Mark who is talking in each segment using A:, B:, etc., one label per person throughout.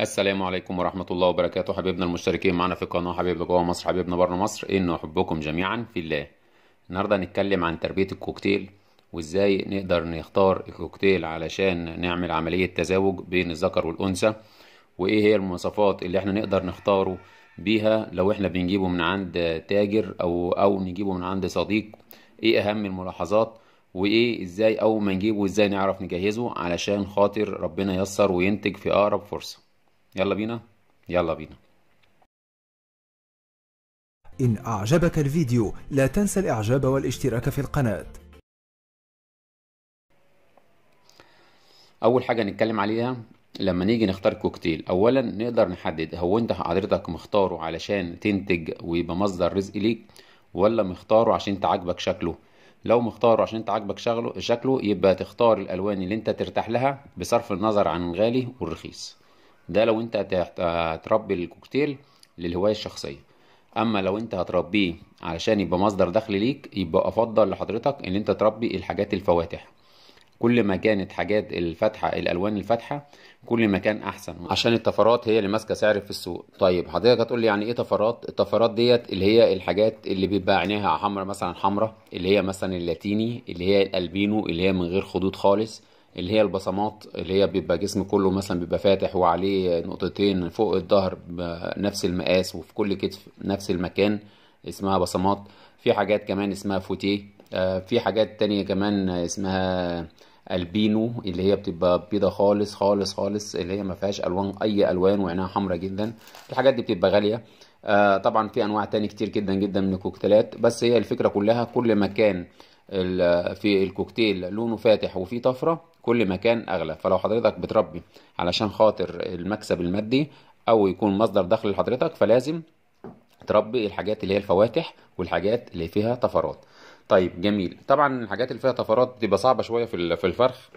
A: السلام عليكم ورحمة الله وبركاته حبيبنا المشتركين معنا في القناة حبيبنا جوه مصر حبيبنا بره مصر إنه أحبكم جميعا في الله النهاردة هنتكلم عن تربية الكوكتيل وإزاي نقدر نختار الكوكتيل علشان نعمل عملية تزاوج بين الذكر والأنثى وإيه هي المواصفات اللي إحنا نقدر نختاره بيها لو إحنا بنجيبه من عند تاجر أو أو نجيبه من عند صديق إيه أهم الملاحظات وايه ازاي اول ما نجيبه ازاي نعرف نجهزه علشان خاطر ربنا ييسر وينتج في اقرب فرصه يلا بينا يلا بينا إن أعجبك الفيديو لا تنسى الإعجاب والاشتراك في القناة أول حاجة نتكلم عليها لما نيجي نختار كوكتيل أولا نقدر نحدد هو أنت حضرتك مختاره علشان تنتج ويبقى مصدر رزق ليك ولا مختاره عشان تعجبك شكله لو مختاره عشان انت عاجبك شكله يبقى تختار الالوان اللي انت ترتاح لها بصرف النظر عن الغالي والرخيص ده لو انت هتربي الكوكتيل للهوايه الشخصيه اما لو انت هتربيه علشان يبقى مصدر دخل ليك يبقى افضل لحضرتك ان انت تربي الحاجات الفواتح كل ما كانت حاجات الفاتحه الالوان الفاتحه كل ما كان احسن عشان الطفرات هي اللي ماسكه سعر في السوق طيب حضرتك هتقول لي يعني ايه طفرات الطفرات ديت اللي هي الحاجات اللي بيبقى عينيها حمرا مثلا حمرا اللي هي مثلا اللاتيني اللي هي الالبينو اللي هي من غير خدود خالص اللي هي البصمات اللي هي بيبقى جسم كله مثلا بيبقى فاتح وعليه نقطتين فوق الظهر نفس المقاس وفي كل كتف نفس المكان اسمها بصمات في حاجات كمان اسمها فوتيه آه، في حاجات تانية كمان اسمها البينو اللي هي بتبقى بيضه خالص خالص خالص اللي هي ما فيهاش الوان اي الوان وعينها حمراء جدا الحاجات دي بتبقى غاليه آه، طبعا في انواع تاني كتير جدا جدا من الكوكتيلات بس هي الفكره كلها كل ما كان في الكوكتيل لونه فاتح وفيه طفره كل ما كان اغلى فلو حضرتك بتربي علشان خاطر المكسب المادي او يكون مصدر دخل لحضرتك فلازم تربي الحاجات اللي هي الفواتح والحاجات اللي فيها طفرات طيب جميل طبعا الحاجات اللي فيها طفرات بتبقى صعبه شويه في في الفرخ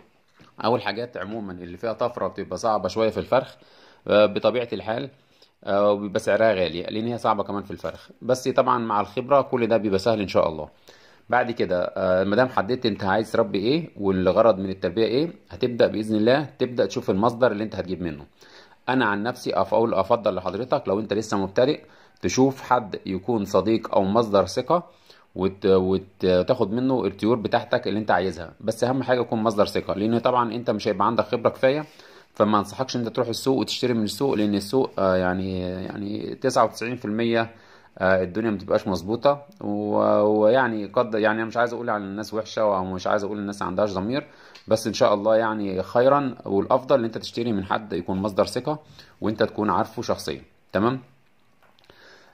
A: او الحاجات عموما اللي فيها طفره بتبقى صعبه شويه في الفرخ آه، بطبيعه الحال آه، وبيبقى سعرها غالي لان هي صعبه كمان في الفرخ بس طبعا مع الخبره كل ده بيبقى سهل ان شاء الله بعد كده آه، ما دام حددت انت عايز تربي ايه والغرض من التربيه ايه هتبدا باذن الله تبدا تشوف المصدر اللي انت هتجيب منه انا عن نفسي اقول افضل لحضرتك لو انت لسه مبتدئ تشوف حد يكون صديق او مصدر ثقه وت... وتاخد منه الطيور بتاعتك اللي انت عايزها بس اهم حاجه يكون مصدر ثقه لان طبعا انت مش هيبقى عندك خبره كفايه فما انصحكش انت تروح السوق وتشتري من السوق لان السوق آه، يعني يعني 99% آه، الدنيا ما تبقاش مظبوطه ويعني قد يعني انا مش عايز اقول على الناس وحشه ومش عايز اقول الناس عندهاش ضمير بس ان شاء الله يعني خيرا والافضل ان انت تشتري من حد يكون مصدر ثقه وانت تكون عارفه شخصيا تمام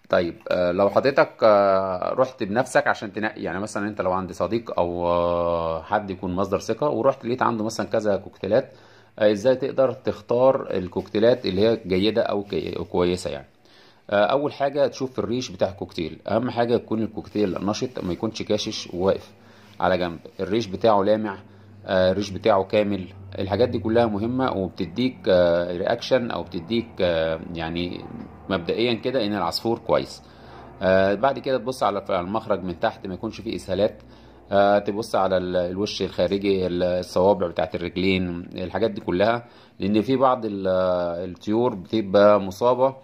A: طيب آه، لو حضرتك آه، رحت بنفسك عشان تنقي يعني مثلا انت لو عند صديق او حد يكون مصدر ثقه ورحت لقيت عنده مثلا كذا كوكتيلات ازاي تقدر تختار الكوكتيلات اللي هي جيده او كويسه يعني آه، اول حاجه تشوف الريش بتاع الكوكتيل اهم حاجه يكون الكوكتيل نشط ما يكونش كاشش وواقف على جنب الريش بتاعه لامع آه، الريش بتاعه كامل الحاجات دي كلها مهمه وبتديك رياكشن آه، او بتديك يعني مبدئيا كده ان العصفور كويس بعد كده تبص على المخرج من تحت ما يكونش فيه اسهالات تبص على الوش الخارجي الصوابع بتاعت الرجلين الحاجات دي كلها لان في بعض الطيور بتبقى مصابه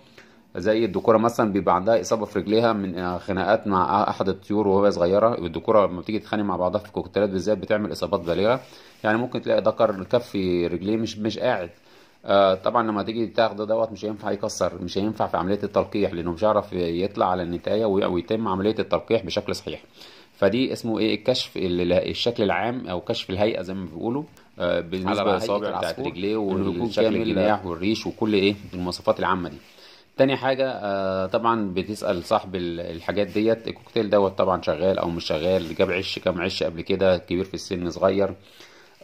A: زي الدكوره مثلا بيبقى عندها اصابه في رجليها من آه، خناقات مع احد الطيور وهي صغيره الدكوره لما بتيجي تتخانق مع بعضها في الكوكتيلات بالذات بتعمل اصابات بالغه يعني ممكن تلاقي دكر كف رجليه مش مش قاعد آه طبعا لما تيجي تاخده دوت مش هينفع يكسر مش هينفع في عمليه التلقيح لانه مش هيعرف يطلع على النتايه ويتم عمليه التلقيح بشكل صحيح فدي اسمه ايه الكشف الشكل العام او كشف الهيئه زي ما بيقولوا آه بالنسبه للاصابع بتاعت رجليه والكامل الجناح والريش وكل ايه المواصفات العامه دي تاني حاجة آه، طبعا بتسأل صاحب الحاجات ديت الكوكتيل دوت طبعا شغال أو مش شغال جاب عش كام عش قبل كده كبير في السن صغير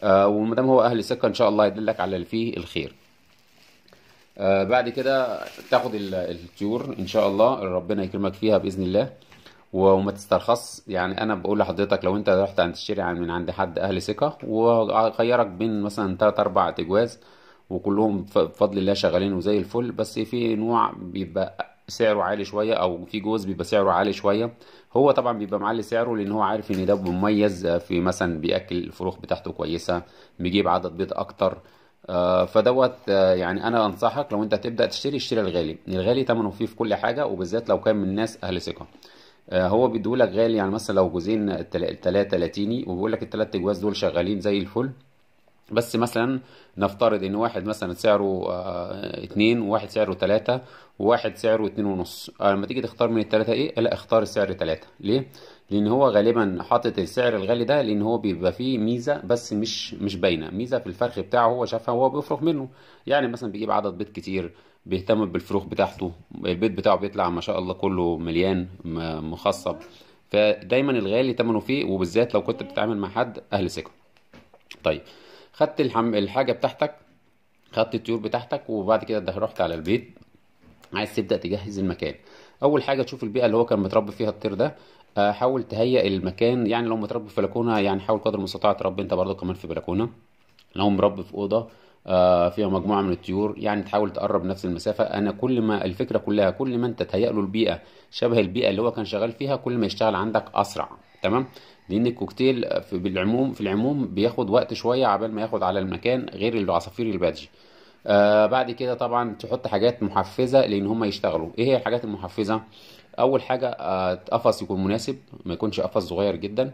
A: آه، ومدام ومادام هو أهل سكة إن شاء الله يدلك على اللي فيه الخير آه، بعد كده تاخد الطيور إن شاء الله ربنا يكرمك فيها بإذن الله وما تسترخص يعني انا بقول لحضرتك لو انت رحت هتشتري من عند حد اهل ثقه وغيرك بين مثلا 3 4 تجواز وكلهم بفضل الله شغالين وزي الفل بس في نوع بيبقى سعره عالي شويه او في جوز بيبقى سعره عالي شويه هو طبعا بيبقى معلي سعره لان هو عارف ان ده مميز في مثلا بياكل الفروخ بتاعته كويسه بيجيب عدد بيض اكتر آه، فدوت آه، يعني انا انصحك لو انت تبدا تشتري اشتري الغالي الغالي ثمنه فيه في كل حاجه وبالذات لو كان من ناس اهل ثقه آه، هو بيديهولك غالي يعني مثلا لو جوزين التلاته لاتيني وبيقول لك التلات جواز دول شغالين زي الفل بس مثلا نفترض ان واحد مثلا سعره آه، اتنين وواحد سعره تلاتة وواحد سعره اتنين ونص آه، لما تيجي تختار من التلاتة ايه لا اختار السعر تلاتة ليه لان هو غالبا حاطط السعر الغالي ده لان هو بيبقى فيه ميزه بس مش مش باينه ميزه في الفرخ بتاعه هو شافها وهو بيفرخ منه يعني مثلا بيجيب عدد بيض كتير بيهتم بالفروخ بتاعته البيض بتاعه بيطلع ما شاء الله كله مليان مخصب فدايما الغالي ثمنه فيه وبالذات لو كنت بتتعامل مع حد اهل ثقه طيب خدت الحم... الحاجه بتاعتك خدت الطيور بتاعتك وبعد كده ده رحت على البيت عايز تبدا تجهز المكان اول حاجه تشوف البيئه اللي هو كان متربي فيها الطير ده آه، حاول تهيئ المكان يعني لو متربي في بلكونه يعني حاول قدر المستطاع تربي انت برضه كمان في بلكونه لو مربي في اوضه آه، فيها مجموعه من الطيور يعني تحاول تقرب نفس المسافه انا كل ما الفكره كلها كل ما انت تهيأ له البيئه شبه البيئه اللي هو كان شغال فيها كل ما يشتغل عندك اسرع تمام لان الكوكتيل في بالعموم في العموم بياخد وقت شويه عبال ما ياخد على المكان غير العصافير البادجي آه بعد كده طبعا تحط حاجات محفزه لان هم يشتغلوا ايه هي الحاجات المحفزه اول حاجه آه قفص يكون مناسب ما يكونش قفص صغير جدا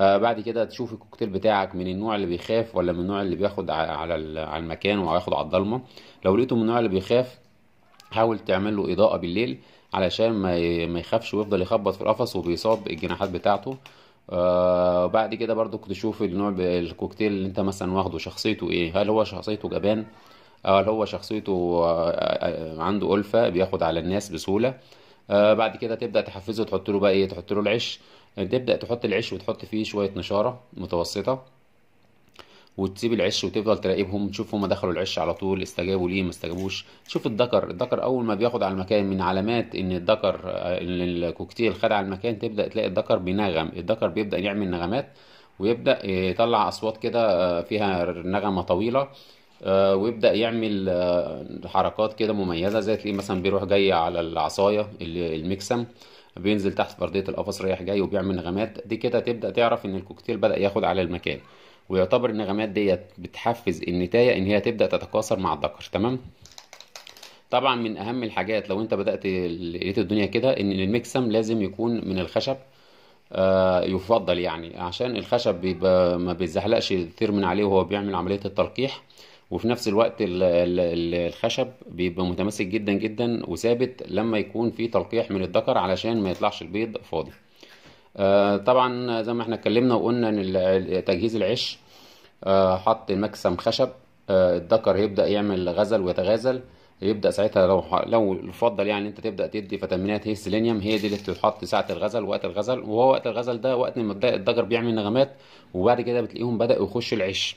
A: آه بعد كده تشوف الكوكتيل بتاعك من النوع اللي بيخاف ولا من النوع اللي بياخد على على المكان ياخد على الضلمه لو لقيته من النوع اللي بيخاف حاول تعمل له اضاءه بالليل علشان ما يخافش ويفضل يخبط في القفص وبيصاب الجناحات بتاعته آه، وبعد كده برضو تشوف النوع الكوكتيل اللي انت مثلا واخده شخصيته ايه هل هو شخصيته جبان هل هو شخصيته آه، آه، عنده ألفة بياخد على الناس بسهولة بعد كده تبدأ تحفزه تحط له بقى ايه تحط له العش يعني تبدأ تحط العش وتحط فيه شوية نشارة متوسطة وتسيب العش وتفضل تراقبهم تشوف هم دخلوا العش على طول استجابوا ليه ما استجابوش تشوف الذكر الذكر اول ما بياخد على المكان من علامات ان الذكر آه، ان الكوكتيل خد على المكان تبدا تلاقي الذكر بينغم الذكر بيبدا يعمل نغمات ويبدا يطلع اصوات كده آه، فيها نغمه طويله آه، ويبدا يعمل حركات كده مميزه زي تلاقيه مثلا بيروح جاي على العصايه المكسم بينزل تحت برديه القفص رايح جاي وبيعمل نغمات دي كده تبدا تعرف ان الكوكتيل بدا ياخد على المكان ويعتبر النغمات ديت بتحفز النتايه ان هي تبدا تتكاثر مع الذكر تمام طبعا من اهم الحاجات لو انت بدات لقيت الدنيا كده ان المكسم لازم يكون من الخشب آه، يفضل يعني عشان الخشب بيبقى ما بيزحلقش كتير من عليه وهو بيعمل عمليه التلقيح وفي نفس الوقت الخشب بيبقى متماسك جدا جدا وثابت لما يكون في تلقيح من الذكر علشان ما يطلعش البيض فاضي آه، طبعا زي ما احنا اتكلمنا وقلنا ان تجهيز العش آه، حط مكسم خشب آه، الدكر هيبدا يعمل غزل ويتغازل يبدا ساعتها لو لو يفضل يعني انت تبدا تدي فيتامينات هي السيلينيوم هي دي اللي بتتحط ساعه الغزل وقت الغزل وهو وقت الغزل ده وقت ما الدكر بيعمل نغمات وبعد كده بتلاقيهم بداوا يخشوا العش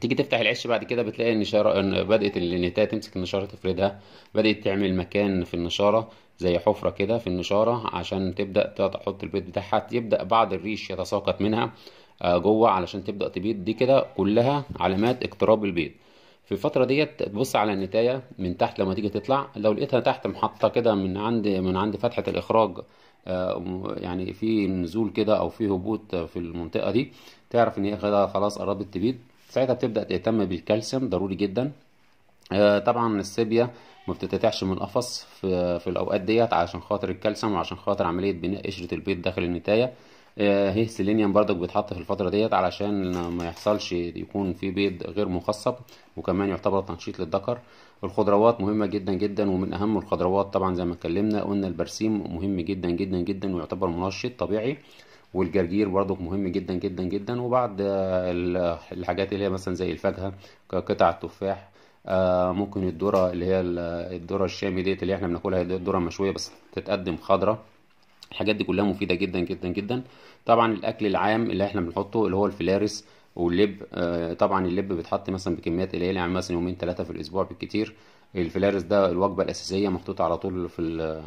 A: تيجي تفتح العش بعد كده بتلاقي النشارة بدأت النتاية تمسك النشارة تفردها بدأت تعمل مكان في النشارة زي حفرة كده في النشارة عشان تبدأ تحط البيض بتاعها يبدأ بعض الريش يتساقط منها آه، جوه علشان تبدأ تبيض دي كده كلها علامات اقتراب البيض في الفترة ديت تبص على النتاية من تحت لما تيجي تطلع لو لقيتها تحت محطة كده من عند من عند فتحة الإخراج آه، يعني في نزول كده أو في هبوط في المنطقة دي تعرف إن هي خلاص قربت تبيض ساعتها بتبدا تهتم بالكالسيوم ضروري جدا آه، طبعا السيبيا ما بتتتعش من القفص في, في الاوقات ديت عشان خاطر الكالسيوم وعشان خاطر عمليه بناء قشره البيض داخل النتايه آه، هي سيلينيوم برضك بيتحط في الفتره ديت علشان ما يحصلش يكون في بيض غير مخصب وكمان يعتبر تنشيط للذكر الخضروات مهمه جدا جدا ومن اهم الخضروات طبعا زي ما اتكلمنا قلنا البرسيم مهم جدا جدا جدا ويعتبر منشط طبيعي والجرجير برضك مهم جدا جدا جدا وبعض آه، الحاجات اللي هي مثلا زي الفاكهه قطع التفاح آه، ممكن الذره اللي هي الذره الشامي ديت اللي احنا بناكلها الذره مشويه بس تتقدم خضره الحاجات دي كلها مفيده جدا جدا جدا طبعا الاكل العام اللي احنا بنحطه اللي هو الفلارس واللب آه، طبعا اللب بيتحط مثلا بكميات قليله يعني مثلا يومين ثلاثه في الاسبوع بالكتير الفلارس ده الوجبه الاساسيه محطوطه على طول في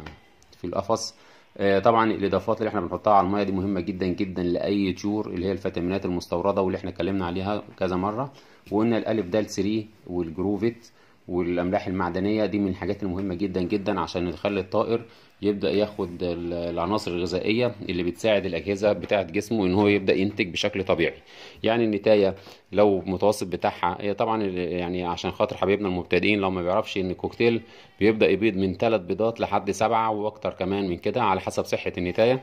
A: في القفص آه، طبعا الاضافات اللي احنا بنحطها على الميه دي مهمه جدا جدا لاي تيور اللي هي الفيتامينات المستورده واللي احنا اتكلمنا عليها كذا مره وقلنا الالف دال 3 والجروفيت والاملاح المعدنيه دي من الحاجات المهمه جدا جدا عشان نخلي الطائر يبدا ياخد العناصر الغذائيه اللي بتساعد الاجهزه بتاعه جسمه ان هو يبدا ينتج بشكل طبيعي يعني النتايه لو متوسط بتاعها هي طبعا يعني عشان خاطر حبيبنا المبتدئين لو ما بيعرفش ان الكوكتيل بيبدا يبيض من ثلاث بيضات لحد سبعه واكتر كمان من كده على حسب صحه النتايه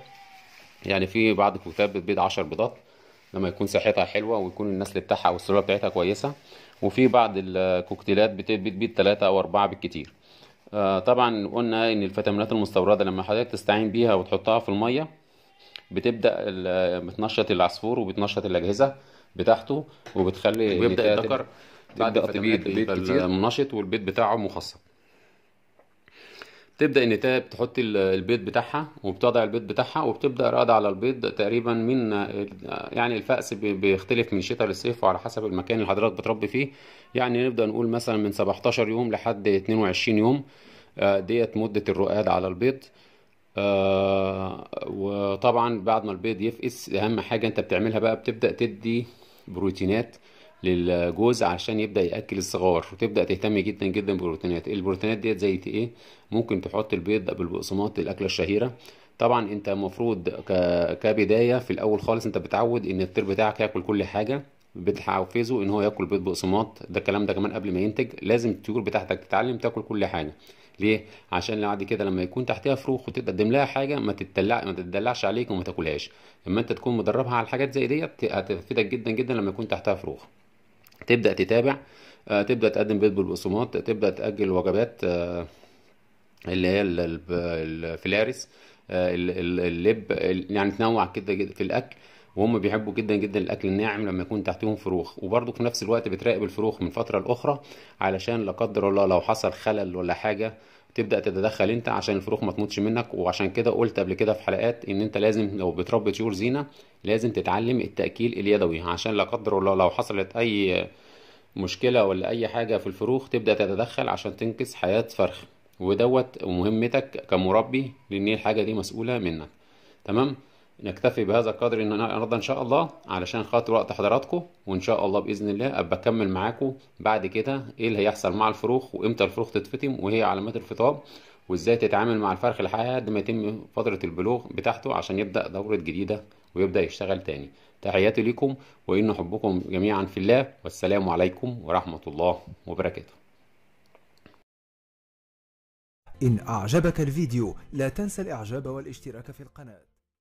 A: يعني في بعض الكوكتيلات بتبيض 10 بيضات لما يكون صحتها حلوه ويكون النسل بتاعها والسلوله بتاعتها كويسه وفي بعض الكوكتيلات بتبيض ثلاثه او اربعه بالكتير آه طبعا قلنا ان الفيتامينات المستورده لما حضرتك تستعين بيها وتحطها في الميه بتبدا بتنشط العصفور وبتنشط الاجهزه بتاعته وبتخلي بيبدا الذكر بعد التبييض بيض كتير منشط والبيض بتاعه مخصب تبدا النتايه بتحط البيض بتاعها وبتضع البيض بتاعها وبتبدا رد على البيض تقريبا من يعني الفأس بيختلف من شتاء للصيف وعلى حسب المكان اللي حضرتك بتربي فيه يعني نبدا نقول مثلا من 17 يوم لحد 22 يوم آه، ديت مده الرقاد على البيض آه، وطبعا بعد ما البيض يفقس اهم حاجه انت بتعملها بقى بتبدا تدي بروتينات للجوز عشان يبدا ياكل الصغار وتبدا تهتم جدا جدا بالبروتينات البروتينات ديت زي ايه ممكن تحط البيض بالبقسماط الاكله الشهيره طبعا انت المفروض كبدايه في الاول خالص انت بتعود ان الطير بتاعك ياكل كل حاجه بتحفزه ان هو ياكل بيض بقسماط ده الكلام ده كمان قبل ما ينتج لازم الطيور بتاعتك تتعلم تاكل كل حاجه ليه عشان بعد كده لما يكون تحتها فروخ وتقدم لها حاجه ما تتدلع ما تتدلعش عليك وما تاكلهاش اما انت تكون مدربها على الحاجات زي ديت هتفيدك جدا جدا لما يكون تحتها فروخ تبدا تتابع آه، تبدا تقدم بيض بالبقسماط تبدا تاجل وجبات آه، اللي هي الفلارس آه، اللب يعني تنوع كده في الاكل وهم بيحبوا جدا جدا الاكل الناعم لما يكون تحتهم فروخ وبرضه في نفس الوقت بتراقب الفروخ من فتره لاخرى علشان لا قدر الله لو حصل خلل ولا حاجه تبدا تتدخل انت عشان الفروخ ما تموتش منك وعشان كده قلت قبل كده في حلقات ان انت لازم لو بتربي طيور زينه لازم تتعلم التاكيل اليدوي عشان لا قدر الله لو حصلت اي مشكله ولا اي حاجه في الفروخ تبدا تتدخل عشان تنقذ حياه فرخ ودوت مهمتك كمربي لان الحاجه دي مسؤوله منك تمام نكتفي بهذا القدر ان النهارده ان شاء الله علشان خاطر وقت حضراتكم وان شاء الله باذن الله ابقى اكمل معاكم بعد كده ايه اللي هيحصل مع الفروخ وامتى الفروخ تتفتم وهي علامات الفطام وازاي تتعامل مع الفرخ لحد ما يتم فتره البلوغ بتاعته عشان يبدا دوره جديده ويبدا يشتغل تاني تحياتي ليكم وان حبكم جميعا في الله والسلام عليكم ورحمه الله وبركاته إن أعجبك الفيديو لا تنسى الإعجاب والاشتراك في القناة